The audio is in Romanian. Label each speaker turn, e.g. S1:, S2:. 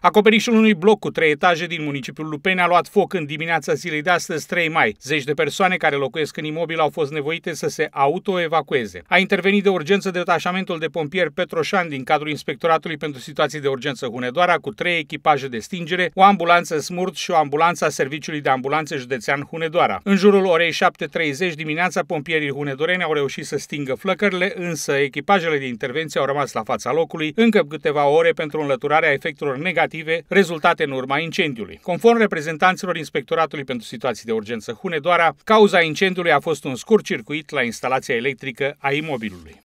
S1: Acoperișul unui bloc cu trei etaje din municipiul Lupeni a luat foc în dimineața zilei de astăzi, 3 mai. Zeci de persoane care locuiesc în imobil au fost nevoite să se autoevacueze. A intervenit de urgență detașamentul de pompieri Petroșan din cadrul Inspectoratului pentru Situații de Urgență Hunedoara cu trei echipaje de stingere, o ambulanță smurt și o ambulanță a Serviciului de Ambulanțe Județean Hunedoara. În jurul orei 7.30 dimineața, pompierii hunedoreni au reușit să stingă flăcările, însă echipajele de intervenție au rămas la fața locului încă câteva ore pentru înlăturarea efectelor negative negative rezultate în urma incendiului. Conform reprezentanților Inspectoratului pentru Situații de Urgență Hunedoara, cauza incendiului a fost un scurt circuit la instalația electrică a imobilului.